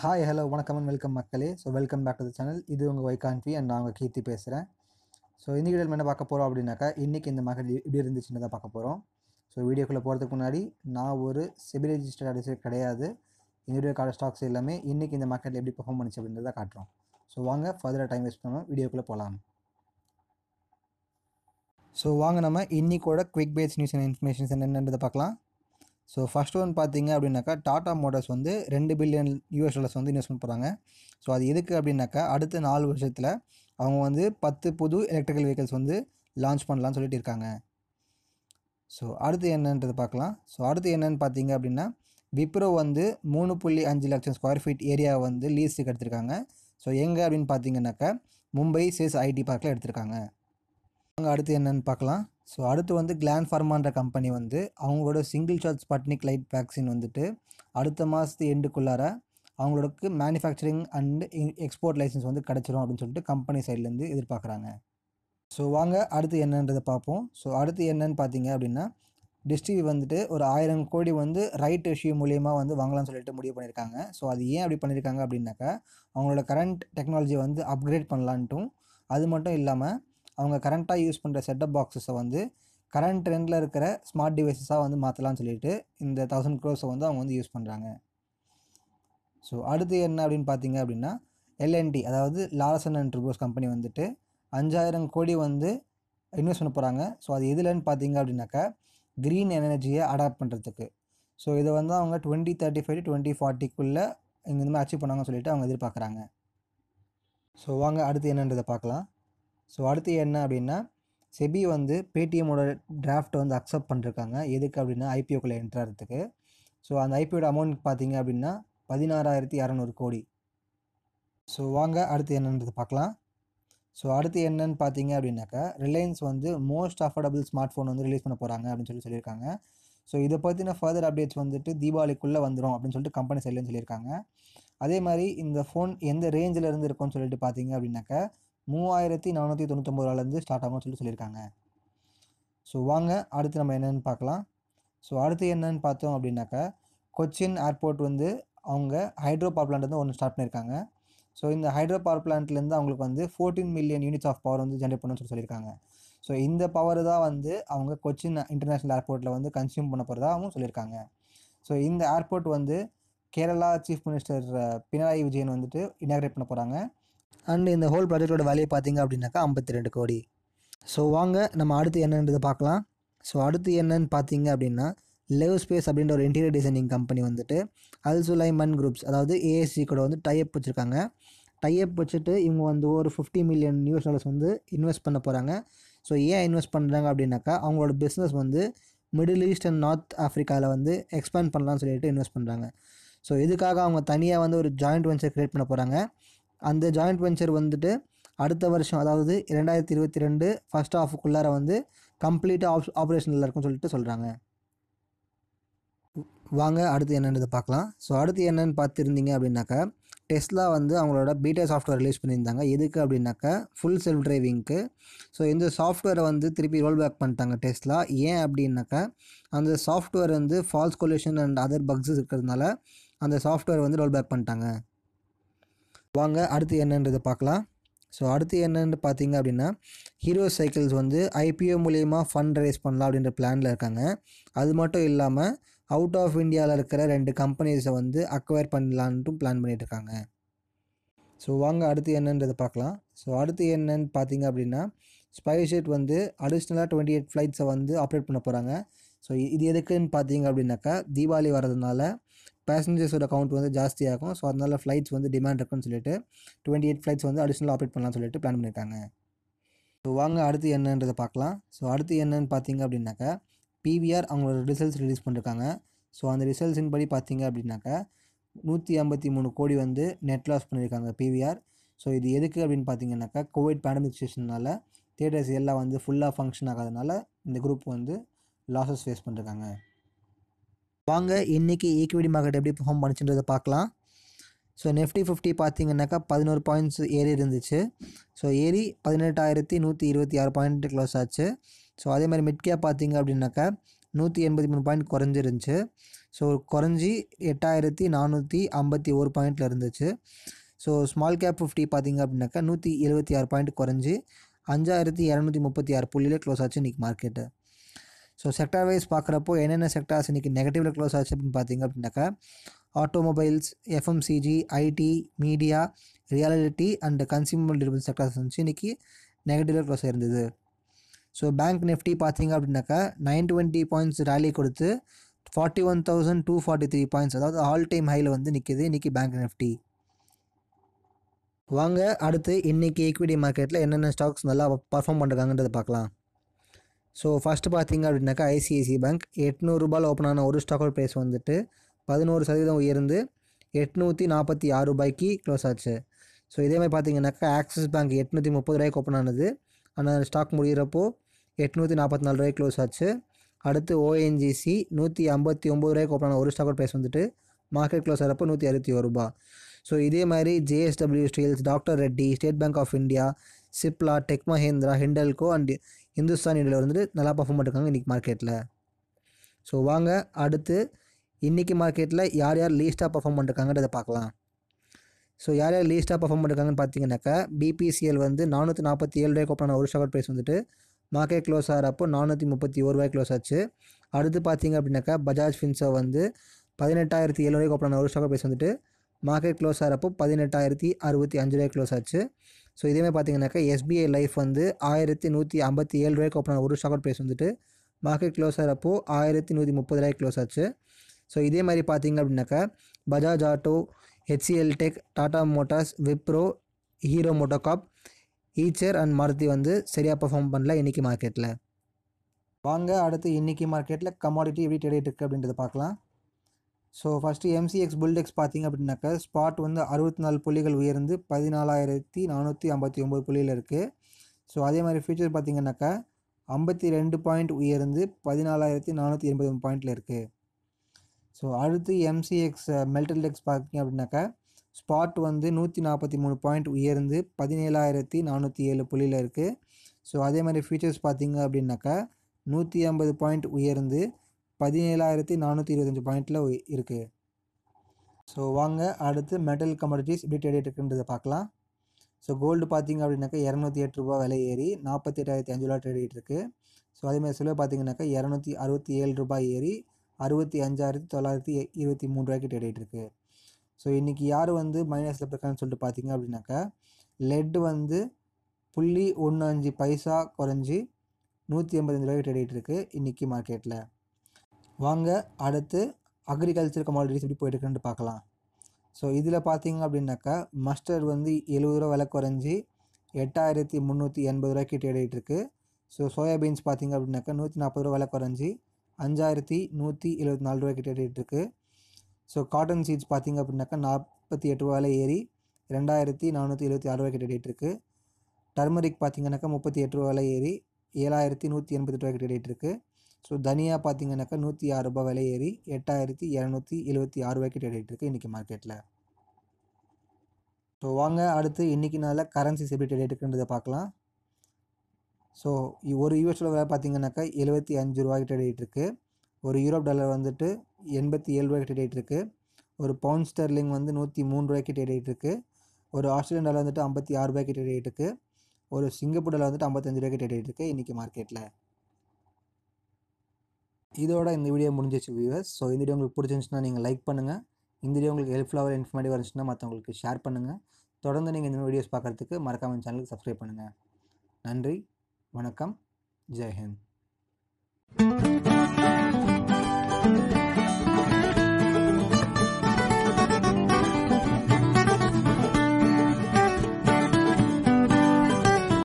hi hello வணக்கம் and welcome மக்களே so welcome back to the channel இது உங்கள் வைகான்வி அண்ட் நான் உங்கள் கீர்த்தி பேசுகிறேன் ஸோ இந்த வீடியோவில் என்ன பார்க்க போகிறோம் அப்படின்னாக்கா இன்றைக்கி இந்த மகள் இப்படி இருந்துச்சுன்னு தான் பார்க்க போகிறோம் ஸோ வீடியோக்குள்ளே போகிறதுக்கு முன்னாடி நான் ஒரு செபி ரிஜிஸ்டர் அடிசர் கிடையாது என்னுடைய கார்டு ஸ்டாக்ஸ் எல்லாமே இன்றைக்கி இந்த மக்கள் எப்படி பர்ஃபார்ம் பண்ணிச்சு அப்படின்றத காட்டுறோம் ஸோ வாங்க ஃபர்தராக டைம் வேஸ்ட் பண்ணுவோம் வீடியோக்குள்ளே போகலாம் ஸோ வாங்க நம்ம இன்றைக்கோட quick base news and informations என்னென்னதை பார்க்கலாம் ஸோ ஃபஸ்ட் ஒன் பார்த்தீங்க அப்படின்னாக்கா டாடா மோட்டர்ஸ் வந்து ரெண்டு பில்லியன் யூஎஸ் டாலர்ஸ் வந்து இன்வெஸ்ட்மெண்ட் போகிறாங்க ஸோ அது எதுக்கு அப்படின்னாக்கா அடுத்த நாலு வருஷத்தில் அவங்க வந்து பத்து புது எலக்ட்ரிக்கல் வெஹிக்கல்ஸ் வந்து லான்ச் பண்ணலான்னு சொல்லிட்டு இருக்காங்க ஸோ அடுத்து என்னன்றது பார்க்கலாம் ஸோ அடுத்து என்னன்னு பார்த்தீங்க அப்படின்னா விப்ரோ வந்து மூணு புள்ளி அஞ்சு லட்சம் ஸ்கொயர் ஃபீட் ஏரியாவை வந்து லீஸுக்கு எடுத்திருக்காங்க ஸோ எங்கே அப்படின்னு பார்த்தீங்கன்னாக்கா மும்பை சேஸ் ஐடி பார்க்கில் எடுத்திருக்காங்க அங்கே அடுத்து என்னென்னு பார்க்கலாம் ஸோ அடுத்து வந்து கிளான் ஃபார்மான்ற கம்பெனி வந்து அவங்களோட single shot Sputnik light vaccine வந்துட்டு அடுத்த மாதத்து எண்டுக்குள்ளார அவங்களுக்கு manufacturing and export e-, license வந்து கிடச்சிரும் அப்படின்னு சொல்லிட்டு கம்பெனி சைட்லேருந்து எதிர்பார்க்குறாங்க ஸோ வாங்க அடுத்து என்னன்றதை பார்ப்போம் ஸோ அடுத்து என்னன்னு பார்த்தீங்க அப்படின்னா டிஸ்ட்ரிக் வந்துட்டு ஒரு ஆயிரம் கோடி வந்து ரைட் இஷ்யூ மூலியமாக வந்து வாங்கலாம்னு சொல்லிட்டு முடிவு பண்ணியிருக்காங்க ஸோ அது ஏன் அப்படி பண்ணியிருக்காங்க அப்படின்னாக்கா அவங்களோட கரண்ட் டெக்னாலஜியை வந்து அப்கிரேட் பண்ணலான்ட்டும் அது மட்டும் இல்லாமல் அவங்க கரண்ட்டாக யூஸ் பண்ணுற செட்டப் பாக்ஸஸை வந்து கரண்ட் ட்ரெண்டில் இருக்கிற ஸ்மார்ட் டிவைசஸாக வந்து மாற்றலாம்னு சொல்லிட்டு இந்த தௌசண்ட் க்ரோஸை வந்து அவங்க வந்து யூஸ் பண்ணுறாங்க ஸோ அடுத்து என்ன அப்படின்னு பார்த்தீங்க அப்படின்னா எல்என்டி அதாவது லாரசன் அண்ட் ட்ரிபோஸ் கம்பெனி வந்துட்டு அஞ்சாயிரம் கோடி வந்து இன்வெஸ்ட் பண்ண போகிறாங்க ஸோ அது எதுலன்னு பார்த்தீங்க அப்படின்னாக்கா க்ரீன் எனர்ஜியை அடாப்ட் பண்ணுறதுக்கு ஸோ இதை வந்து அவங்க டுவெண்ட்டி தேர்ட்டி ஃபைவ் டுவெண்ட்டி ஃபார்ட்டிக்குள்ளே இங்கே இந்த மாதிரி அச்சீவ் பண்ணாங்கன்னு சொல்லிட்டு அவங்க எதிர்பார்க்குறாங்க ஸோ வாங்க அடுத்து என்னன்றதை பார்க்கலாம் ஸோ அடுத்து என்ன அப்படின்னா செபி வந்து பேடிஎம்மோட டிராஃப்ட்டை வந்து அக்செப்ட் பண்ணிருக்காங்க எதுக்கு அப்படின்னா ஐபிஓக்குள்ளே என்ட்ராகிறதுக்கு ஸோ அந்த ஐபிஓட அமௌண்ட் பார்த்தீங்க அப்படின்னா பதினாறாயிரத்தி இரநூறு கோடி ஸோ வாங்க அடுத்து என்னன்றது பார்க்கலாம் ஸோ அடுத்து என்னன்னு பார்த்தீங்க அப்படின்னாக்கா ரிலையன்ஸ் வந்து மோஸ்ட் அஃபோர்டபுள் ஸ்மார்ட் ஃபோன் வந்து ரிலீஸ் பண்ண போகிறாங்க அப்படின்னு சொல்லி சொல்லியிருக்காங்க ஸோ இதை பற்றின ஃபர்தர் அப்டேட்ஸ் வந்துட்டு தீபாவளிக்குள்ளே வந்துடும் அப்படின்னு சொல்லிட்டு கம்பெனி சைட்லேருந்து சொல்லியிருக்காங்க அதே மாதிரி இந்த ஃபோன் எந்த ரேஞ்சில் இருந்து இருக்கும்னு சொல்லிட்டு பார்த்தீங்க அப்படின்னாக்கா மூவாயிரத்தி நானூற்றி தொண்ணூற்றொம்பதுலேருந்து ஸ்டார்ட் ஆகும்னு சொல்லி சொல்லியிருக்காங்க ஸோ வாங்க அடுத்து நம்ம என்னென்னு பார்க்கலாம் ஸோ அடுத்து என்னென்னு பார்த்தோம் அப்படின்னாக்கா கொச்சின் ஏர்போர்ட் வந்து அவங்க ஹைட்ரோ பவர் பிளான்ட் வந்து ஒன்று ஸ்டார்ட் பண்ணியிருக்காங்க ஸோ இந்த ஹைட்ரோ பவர் பிளான்ட்லேருந்து அவங்களுக்கு வந்து fourteen million units of power வந்து ஜென்ரேட் பண்ணணும்னு சொல்லி சொல்லியிருக்காங்க ஸோ இந்த பவர் தான் வந்து அவங்க கொச்சின் இன்டர்நேஷ்னல் ஏர்போர்ட்டில் வந்து கன்சியூம் பண்ண போகிறதாகவும் சொல்லியிருக்காங்க ஸோ இந்த ஏர்போர்ட் வந்து கேரளா சீஃப் மினிஸ்டர் பினராயி விஜயன் வந்துட்டு இனாகிரேட் பண்ண போகிறாங்க அண்ட் இந்த ஹோல் ப்ராஜெக்டோட வேலையை பார்த்தீங்க அப்படின்னாக்கா ஐம்பத்தி ரெண்டு கோடி ஸோ வாங்க நம்ம அடுத்து என்னன்றதை பார்க்கலாம் ஸோ அடுத்து என்னன்னு பார்த்தீங்க அப்படின்னா லெவ் ஸ்பேஸ் அப்படின்ற ஒரு இன்டீரியர் டிசைனிங் கம்பெனி வந்துட்டு அல்சுலைமன் குரூப்ஸ் அதாவது ஏஎஸ்சி கூட வந்து டைப் வச்சுருக்காங்க டைப் வச்சுட்டு இவங்க வந்து ஒரு ஃபிஃப்டி மில்லியன் யூஎஸ் டாலர்ஸ் வந்து இன்வெஸ்ட் பண்ண போகிறாங்க ஸோ ஏன் இன்வெஸ்ட் பண்ணுறாங்க அப்படின்னாக்கா அவங்களோட பிஸ்னஸ் வந்து மிடில் ஈஸ்ட் அண்ட் நார்த் ஆஃப்ரிக்காவில் வந்து எக்ஸ்பேண்ட் பண்ணலாம்னு சொல்லிட்டு இன்வெஸ்ட் பண்ணுறாங்க ஸோ இதுக்காக அவங்க தனியாக வந்து ஒரு ஜாயிண்ட் வெஞ்சர் க்ரியேட் பண்ண போகிறாங்க அந்த ஜாயிண்ட் வெஞ்சர் வந்துட்டு அடுத்த வருஷம் அதாவது இரண்டாயிரத்தி இருபத்தி ரெண்டு ஃபஸ்ட் ஹாஃபுக்குள்ளார வந்து கம்ப்ளீட்டாக ஆப் ஆப்ரேஷனில் இருக்குன்னு சொல்லிட்டு சொல்கிறாங்க வாங்க அடுத்து என்னன்றதை பார்க்கலாம் ஸோ அடுத்து என்னென்னு பார்த்துருந்தீங்க அப்படின்னாக்கா டெஸ்லா வந்து அவங்களோட பீட்டா சாஃப்ட்வேர் ரிலீஸ் பண்ணியிருந்தாங்க எதுக்கு அப்படின்னாக்கா ஃபுல் செல்ஃப் டிரைவிங்க்கு ஸோ இந்த சாஃப்ட்வேரை வந்து திருப்பி ரோல் பேக் பண்ணிட்டாங்க டெஸ்லா ஏன் அப்படின்னாக்கா அந்த சாஃப்ட்வேர் வந்து false collation and other bugs இருக்கிறதுனால அந்த சாஃப்ட்வேர் வந்து ரோல் பேக் பண்ணிட்டாங்க வாங்க அடுத்து என்னன்றதை பார்க்கலாம் ஸோ அடுத்து என்னென்னு பார்த்தீங்க அப்படின்னா ஹீரோ சைக்கிள்ஸ் வந்து ஐபிஓ மூலிமா ஃபண்ட் ரைஸ் பண்ணலாம் அப்படின்ற பிளானில் இருக்காங்க அது மட்டும் இல்லாமல் அவுட் ஆஃப் இந்தியாவில் இருக்கிற ரெண்டு கம்பெனிஸை வந்து அக்வயர் பண்ணலான்ட்டும் பிளான் பண்ணிகிட்டு இருக்காங்க ஸோ வாங்க அடுத்து என்னன்றதை பார்க்கலாம் ஸோ அடுத்து என்னன்னு பார்த்தீங்க அப்படின்னா ஸ்பைஷெட் வந்து அடிஷ்னலாக டுவெண்ட்டி எயிட் ஃப்ளைட்ஸை வந்து ஆப்ரேட் பண்ண போகிறாங்க ஸோ இது எதுக்குன்னு பார்த்தீங்க அப்படின்னாக்கா தீபாவளி வர்றதுனால பேசஞ்சர்ஸோட கவுண்ட் வந்து ஜாஸ்தியாகும் ஸோ அதனால் ஃப்ளைட்ஸ் வந்து டிமாண்ட் இருக்குன்னு சொல்லிட்டு டுவெண்ட்டி எயிட் ஃப்ளைட்ஸ் வந்து அடிஷ்னல் ஆப்ரேட் பண்ணலாம்னு சொல்லிட்டு பிளான் பண்ணியிருக்காங்க ஸோ வாங்க அடுத்து என்னன்றதை பார்க்கலாம் ஸோ அடுத்து என்னன்னு பார்த்தீங்க அப்படின்னாக்கா பிவிஆர் அவங்களோட ரிசல்ட்ஸ் ரிலீஸ் பண்ணியிருக்காங்க ஸோ அந்த ரிசல்ட்ஸின் படி பார்த்தீங்க அப்படின்னாக்கா நூற்றி ஐம்பத்தி மூணு கோடி வந்து நெட் லாஸ் பண்ணியிருக்காங்க பிவிஆர் ஸோ இது எதுக்கு அப்படின்னு பார்த்தீங்கன்னாக்கா கோவிட் பேண்டமிக் சுச்சுவேஷனால் தேட்டர்ஸ் எல்லாம் வந்து ஃபுல்லாக ஃபங்க்ஷன் ஆகாதனால இந்த குரூப் வந்து லாஸஸ் ஃபேஸ் பண்ணியிருக்காங்க வாங்க இன்றைக்கி ஈக்விட்டி மார்க்கெட் எப்படி பர்ஃபார்ம் பண்ணிச்சுன்றதை பார்க்கலாம் ஸோ நெஃப்டி ஃபிஃப்டி பார்த்தீங்கன்னாக்கா பதினோரு பாயிண்ட்ஸ் ஏறி இருந்துச்சு ஸோ ஏறி பதினெட்டாயிரத்தி நூற்றி இருபத்தி ஆறு பாயிண்ட் க்ளோஸ் ஆச்சு ஸோ அதே மாதிரி கேப் பார்த்தீங்க அப்படின்னாக்கா நூற்றி எண்பத்தி மூணு பாயிண்ட் குறைஞ்சிருந்துச்சு ஸோ குறைஞ்சி எட்டாயிரத்தி நானூற்றி ஐம்பத்தி ஒரு பாயிண்டில் இருந்துச்சு ஸோ ஸ்மால் கேப் ஃபிஃப்டி பார்த்தீங்க அப்படின்னாக்கா நூற்றி எழுபத்தி ஆறு பாயிண்ட் குறைஞ்சி அஞ்சாயிரத்தி இரநூத்தி முப்பத்தி ஆறு புள்ளியில் க்ளோஸ் ஆச்சு இன்றைக்கி மார்க்கெட்டு ஸோ செக்டார் வைஸ் பார்க்குறப்போ என்னென்ன செக்டார்ஸ் இன்றைக்கி நெகட்டிவில் க்ளோஸ் ஆச்சு அப்படின்னு பார்த்தீங்க அப்படின்னாக்கா automobiles FMCG IT media reality and consumer durable sectors வந்து இன்றைக்கி நெகட்டிவில் க்ளோஸ் ஆயிருந்தது ஸோ பேங்க் நிஃப்டி பார்த்தீங்க அப்படின்னாக்கா நைன் டுவெண்ட்டி பாயிண்ட்ஸ் ரேலி கொடுத்து forty one thousand two forty three points அதாவது ஆல் டைம் ஹையில் வந்து நிற்கிது இன்றைக்கி பேங்க் நிஃப்டி வாங்க அடுத்து இன்றைக்கி ஈக்விட்டி மார்க்கெட்டில் என்னென்ன ஸ்டாக்ஸ் நல்லா பர்ஃபார்ம் பண்ணுறாங்கன்றதை பார்க்கலாம் ஸோ ஃபஸ்ட்டு பார்த்தீங்க அப்படின்னாக்கா ஐசிஐசி பேங்க் எட்நூறுபாயில் ஓப்பன் ஆன ஒரு ஸ்டாக் அவுட் ப்ரைஸ் வந்துட்டு பதினோரு சதவீதம் உயர்ந்து எட்நூற்றி நாற்பத்தி ஆறு ரூபாய்க்கு க்ளோஸ் ஆச்சு ஸோ இதே மாதிரி பார்த்தீங்கன்னாக்கா ஆக்சிஸ் பேங்க் எட்நூற்றி முப்பது ரூபாய்க்கு ஓப்பன் ஆனது ஆனால் ஸ்டாக் முடிகிறப்போ எட்நூற்றி நாற்பத்தி நாலு ரூபாய்க்கு க்ளோஸ் ஆச்சு அடுத்து ஓஎன்ஜிசி நூற்றி ஐம்பத்தி ஒம்பது ரூபாய்க்கு ஓப்பன் ஒரு ஸ்டாக் அவுட் ப்ரைஸ் வந்துட்டு மார்க்கெட் க்ளோஸ் ஆகிறப்போ நூற்றி அறுபத்தி ஒரு ரூபா ஸோ இதே மாதிரி JSW steels doctor Reddy state bank of India Cipla tech Mahindra Hindalco and Hindustan இண்டியில் வந்துட்டு நல்லா பர்ஃபார்ம் பண்ணிருக்காங்க இன்றைக்கி மார்க்கெட்டில் ஸோ வாங்க அடுத்து இன்றைக்கி மார்க்கெட்டில் யார் யார் லீஸ்ட்டாக பர்ஃபார்ம் பண்ணிருக்காங்கன்றதை பார்க்கலாம் ஸோ யார் யார் லீஸ்ட்டாக பர்ஃபார்ம் பண்ணிருக்காங்கன்னு பார்த்தீங்கன்னாக்கா பிபிசிஎல் வந்து நானூற்றி நாற்பத்தி ஏழு ரூபாய்க்கு ஓப்பனான ஒரு ஷார்ட் ப்ரைஸ் வந்துட்டு மார்க்கெட் க்ளோஸ் ஆகிறப்போ நானூற்றி முப்பத்தி ஒரு ரூபாய் க்ளோஸ் ஆச்சு அடுத்து பார்த்தீங்க அப்படின்னாக்கா பஜாஜ் ஃபின்சோ வந்து பதினெட்டாயிரத்தி ஏழு ரூபாய்க்கு ஓப்பனான ஒரு ஷார்ட் ப்ரைஸ் வந்துட்டு மார்க்கெட் க்ளோஸ் ஆகிறப்போ பதினெட்டாயிரத்தி அறுபத்தி அஞ்சு ரூபாய் க்ளோஸ் ஆச்சு ஸோ இதேமாதிரி பார்த்தீங்கன்னாக்கா எஸ்பிஐ லைஃப் வந்து ஆயிரத்தி நூற்றி ஐம்பத்தி ஏழு ரூபாய்க்கு ஓப்பன் ஒரு ஷார்ட் ப்ரைஸ் வந்துட்டு மார்க்கெட் க்ளோஸ் ஆகிறப்போ ஆயிரத்தி நூற்றி முப்பது ரூபாய்க்கு க்ளோஸ் ஆச்சு ஸோ இதே மாதிரி பார்த்தீங்க அப்படின்னாக்கா Bajaj auto HCL tech Tata motors Wipro Hero MotoCorp Eicher and Maruti வந்து சரியாக பர்ஃபார்ம் பண்ணல இன்றைக்கி மார்க்கெட்டில் வாங்க அடுத்து இன்றைக்கி மார்க்கெட்டில் கமாடிட்டி எப்படி ட்ரேட் இருக்குது அப்படின்றத பார்க்கலாம் ஸோ ஃபஸ்ட்டு எம்சிஎக்ஸ் புல்டெக்ஸ் பார்த்திங்க அப்படின்னாக்கா ஸ்பாட் வந்து அறுபத்தி நாலு புள்ளிகள் உயர்ந்து பதினாலாயிரத்தி நானூற்றி ஐம்பத்தி ஒம்பது புள்ளியில் இருக்குது ஸோ அதே மாதிரி ஃபியூச்சர் பார்த்திங்கனாக்கா ஐம்பத்தி ரெண்டு பாயிண்ட் உயர்ந்து பதினாலாயிரத்தி நானூற்றி எண்பது பாயிண்டில் இருக்குது ஸோ அடுத்து எம்சிஎக்ஸ் மெல்டல் டெக்ஸ் பார்த்திங்க அப்படின்னாக்கா ஸ்பாட் வந்து நூற்றி நாற்பத்தி மூணு பாயிண்ட் உயர்ந்து பதினேழாயிரத்தி நானூற்றி ஏழு புள்ளியில் இருக்குது ஸோ அதே மாதிரி ஃபீச்சர்ஸ் பார்த்திங்க அப்படின்னாக்கா நூற்றி ஐம்பது பாயிண்ட் உயர்ந்து பதினேழாயிரத்தி நானூற்றி இருபத்தஞ்சி பாயிண்டில் இருக்குது ஸோ வாங்க அடுத்து மெட்டல் கமாடிட்டிஸ் இப்படி ட்ரேட் இருக்குன்றதை பார்க்கலாம் ஸோ கோல்டு பார்த்திங்க அப்படின்னாக்கா இரநூத்தி எட்டு ரூபா விலை ஏறி நாற்பத்தி எட்டாயிரத்தி அஞ்சு ரூபா ட்ரேட் இருக்குது ஸோ அதேமாதிரி சொல்ல பார்த்தீங்கன்னாக்கா இரநூத்தி அறுபத்தி ஏழு ரூபாய் ஏறி அறுபத்தி அஞ்சாயிரத்தி தொள்ளாயிரத்தி இருபத்தி மூணு ரூபாய்க்கு ட்ரேட் இருக்குது ஸோ இன்றைக்கி யார் வந்து மைனஸில் இருக்கான்னு சொல்லிட்டு பார்த்தீங்க அப்படின்னாக்கா லெட் வந்து புள்ளி ஒன்று அஞ்சு பைசா குறைஞ்சி நூற்றி எண்பத்தஞ்சு ரூபாய்க்கு ட்ரேட் இருக்குது இன்றைக்கி மார்க்கெட்டில் வாங்க அடுத்து அக்ரிகல்ச்சர் கமாடிட்டிஸ் எப்படி போயிட்டுருக்குன்னு பார்க்கலாம் ஸோ இதில் பார்த்தீங்க அப்படின்னாக்கா மஸ்டர்ட் வந்து எழுபது ரூபா விலை குறைஞ்சி எட்டாயிரத்தி முந்நூற்றி எண்பது கிட்ட ட்ரேட் இருக்கு ஸோ சோயாபீன்ஸ் பார்த்தீங்க அப்படின்னாக்கா நூற்றி நாற்பது ரூபா விலை குறைஞ்சி அஞ்சாயிரத்தி நூற்றி எழுபத்தி நாலு ரூபாய்க்கு ட்ரேட் இருக்கு ஸோ காட்டன் சீட்ஸ் பார்த்தீங்க அப்படின்னாக்கா நாற்பத்தி எட்டு ரூபா விலை ஏறி ரெண்டாயிரத்தி நானூற்றி எழுபத்தி ஆறு ரூபாய்க்கு ட்ரேட் இருக்கு டர்மரிக் பார்த்திங்கனாக்கா முப்பத்தி எட்டு ரூபா விலை ஏறி ஏழாயிரத்தி நூற்றி எண்பத்தெட்டு ரூபாய்க்கு ட்ரேட் இருக்குது ஸோ தனியாக பார்த்தீங்கன்னாக்கா நூற்றி ஆறு ரூபாய் விலை ஏறி எட்டாயிரத்தி இரநூத்தி எழுபத்தி ஆறு ரூபாய்க்கு ட்ரேட் ஆகிட்டு இருக்குது இன்றைக்கி மார்க்கெட்டில் ஸோ வாங்க அடுத்து இன்றைக்கி நாளில் கரன்சிஸ் எப்படி ட்ரேட் இருக்குன்றதை பார்க்கலாம் ஸோ ஒரு டாலர் விலை பார்த்திங்கனாக்கா எழுபத்தி அஞ்சு ரூபாய்க்கு ட்ரேட் ஆகிட்டு இருக்குது ஒரு யூரோப் டாலர் வந்துட்டு எண்பத்தி ஏழு ரூபாய்க்கு ட்ரேட் ஆகிட்டு இருக்குது ஒரு பவுண்ட் ஸ்டெர்லிங் வந்து நூற்றி மூணு ரூபாய்க்கு ட்ரேட் ஆகிட்டு இருக்குது ஒரு ஆஸ்திரேலியன் டாலர் வந்துட்டு ஐம்பத்தி ஆறு ரூபாய்க்கு ட்ரேட் ஆகிட்டு இருக்குது ஒரு சிங்கப்பூர் டாலர் வந்துட்டு ஐம்பத்தஞ்சு ரூபாய்க்கு ட்ரேட் ஆகிட்டு இருக்குது இன்றைக்கி மார்க்கெட்டில் இதோட இந்த வீடியோ முடிஞ்சிச்சு வியூவர்ஸ் ஸோ இந்த வீடியோ உங்களுக்கு பிடிச்சிருந்துச்சுன்னா நீங்கள் லைக் பண்ணுங்கள் இந்த வீடியோ உங்களுக்கு ஹெல்ப்ஃபுல்லாக இன்ஃபர்மேட்டிவாக இருந்துச்சுன்னா மற்றவங்களுக்கு ஷேர் பண்ணுங்கள் தொடர்ந்து நீங்கள் இந்த வீடியோஸ் பார்க்குறதுக்கு மறக்காமல் சேனலுக்கு சப்ஸ்கிரைப் பண்ணுங்கள் நன்றி வணக்கம் ஜெய்ஹிந்த்